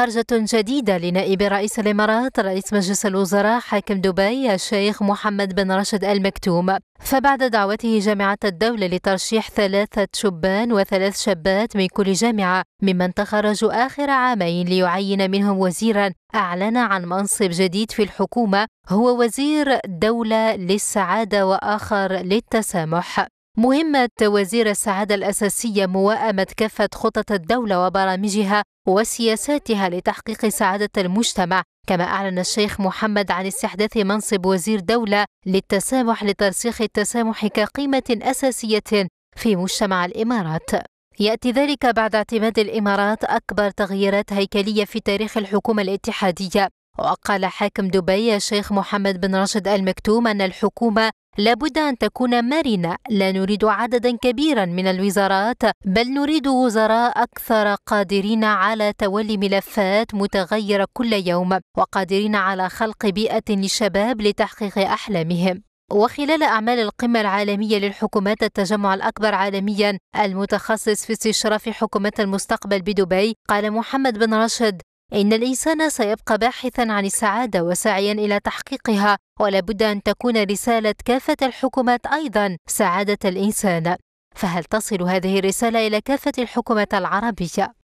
خرجة جديدة لنائب رئيس الإمارات رئيس مجلس الوزراء حاكم دبي الشيخ محمد بن رشد المكتوم فبعد دعوته جامعة الدولة لترشيح ثلاثة شبان وثلاث شابات من كل جامعة ممن تخرجوا آخر عامين ليعين منهم وزيرا أعلن عن منصب جديد في الحكومة هو وزير دولة للسعادة وآخر للتسامح مهمة وزير السعادة الأساسية موائمة كافة خطط الدولة وبرامجها وسياساتها لتحقيق سعادة المجتمع كما أعلن الشيخ محمد عن استحداث منصب وزير دولة للتسامح لترسيخ التسامح كقيمة أساسية في مجتمع الإمارات يأتي ذلك بعد اعتماد الإمارات أكبر تغييرات هيكلية في تاريخ الحكومة الاتحادية وقال حاكم دبي الشيخ محمد بن راشد المكتوم أن الحكومة لابد أن تكون مرنة لا نريد عددا كبيرا من الوزارات بل نريد وزراء أكثر قادرين على تولي ملفات متغيرة كل يوم وقادرين على خلق بيئة للشباب لتحقيق أحلامهم وخلال أعمال القمة العالمية للحكومات التجمع الأكبر عالميا المتخصص في استشراف حكومة المستقبل بدبي قال محمد بن راشد إن الإنسان سيبقى باحثا عن السعادة وسعيا إلى تحقيقها ولا بد أن تكون رسالة كافة الحكومات أيضا سعادة الإنسان فهل تصل هذه الرسالة إلى كافة الحكومات العربية؟